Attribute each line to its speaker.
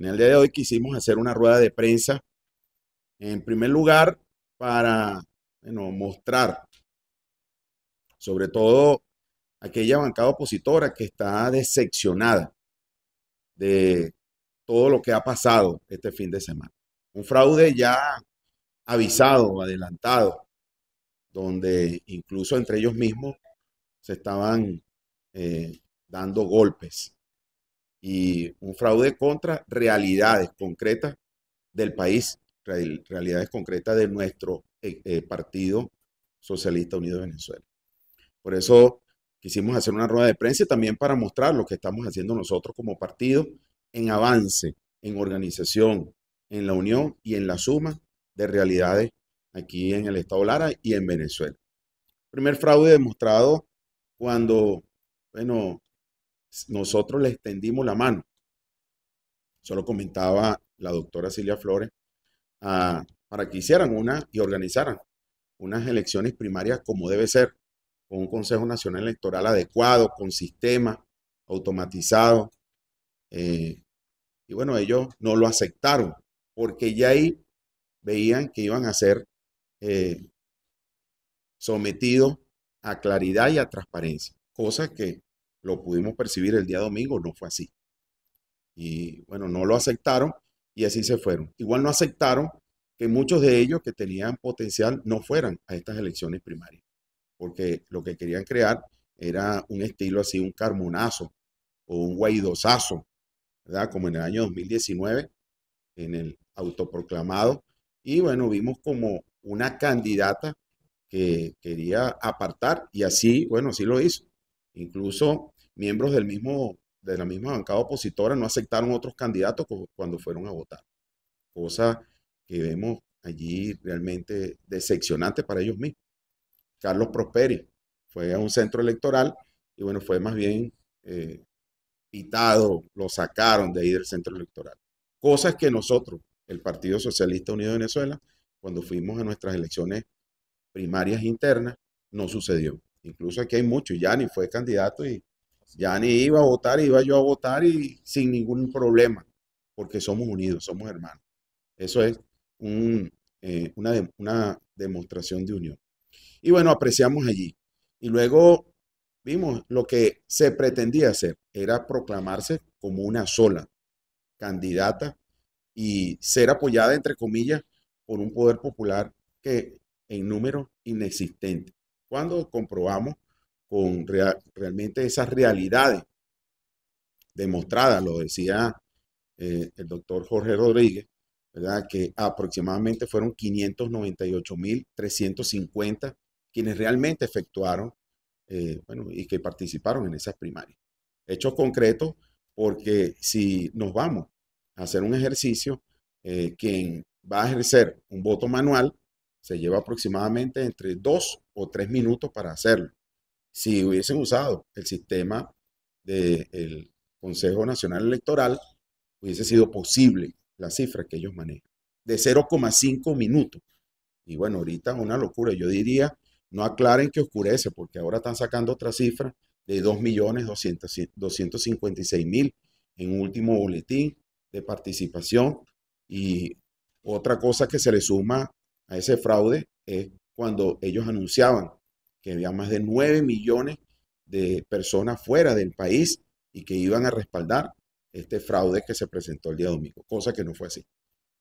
Speaker 1: En el día de hoy quisimos hacer una rueda de prensa, en primer lugar, para mostrar sobre todo aquella bancada opositora que está decepcionada de todo lo que ha pasado este fin de semana. Un fraude ya avisado, adelantado, donde incluso entre ellos mismos se estaban eh, dando golpes y un fraude contra realidades concretas del país, realidades concretas de nuestro eh, eh, Partido Socialista Unido de Venezuela. Por eso quisimos hacer una rueda de prensa también para mostrar lo que estamos haciendo nosotros como partido en avance, en organización, en la unión y en la suma de realidades aquí en el Estado Lara y en Venezuela. Primer fraude demostrado cuando, bueno, nosotros le extendimos la mano. Solo comentaba la doctora Silvia Flores ah, para que hicieran una y organizaran unas elecciones primarias como debe ser, con un Consejo Nacional Electoral adecuado, con sistema automatizado. Eh, y bueno, ellos no lo aceptaron porque ya ahí veían que iban a ser eh, sometidos a claridad y a transparencia, cosa que lo pudimos percibir el día domingo, no fue así. Y bueno, no lo aceptaron y así se fueron. Igual no aceptaron que muchos de ellos que tenían potencial no fueran a estas elecciones primarias, porque lo que querían crear era un estilo así, un carmonazo o un guaidosazo, ¿verdad? Como en el año 2019, en el autoproclamado. Y bueno, vimos como una candidata que quería apartar y así, bueno, así lo hizo. Incluso miembros del mismo, de la misma bancada opositora no aceptaron otros candidatos cuando fueron a votar, cosa que vemos allí realmente decepcionante para ellos mismos. Carlos Prosperi fue a un centro electoral y bueno, fue más bien eh, pitado, lo sacaron de ahí del centro electoral. Cosas que nosotros, el Partido Socialista Unido de Venezuela, cuando fuimos a nuestras elecciones primarias internas, no sucedió. Incluso aquí hay muchos. Yanni fue candidato y ni iba a votar, iba yo a votar y sin ningún problema, porque somos unidos, somos hermanos. Eso es eh, una, una demostración de unión. Y bueno, apreciamos allí. Y luego vimos lo que se pretendía hacer, era proclamarse como una sola candidata y ser apoyada, entre comillas, por un poder popular que en número inexistente cuando comprobamos con realmente esas realidades demostradas, lo decía eh, el doctor Jorge Rodríguez, ¿verdad? que aproximadamente fueron 598.350 quienes realmente efectuaron eh, y que participaron en esas primarias. Hechos concretos, porque si nos vamos a hacer un ejercicio, eh, quien va a ejercer un voto manual se lleva aproximadamente entre dos o tres minutos para hacerlo. Si hubiesen usado el sistema del Consejo Nacional Electoral, hubiese sido posible la cifra que ellos manejan, de 0,5 minutos. Y bueno, ahorita es una locura. Yo diría, no aclaren que oscurece, porque ahora están sacando otra cifra de 2.256.000 en último boletín de participación. Y otra cosa que se le suma a ese fraude es cuando ellos anunciaban que había más de 9 millones de personas fuera del país y que iban a respaldar este fraude que se presentó el día domingo, cosa que no fue así.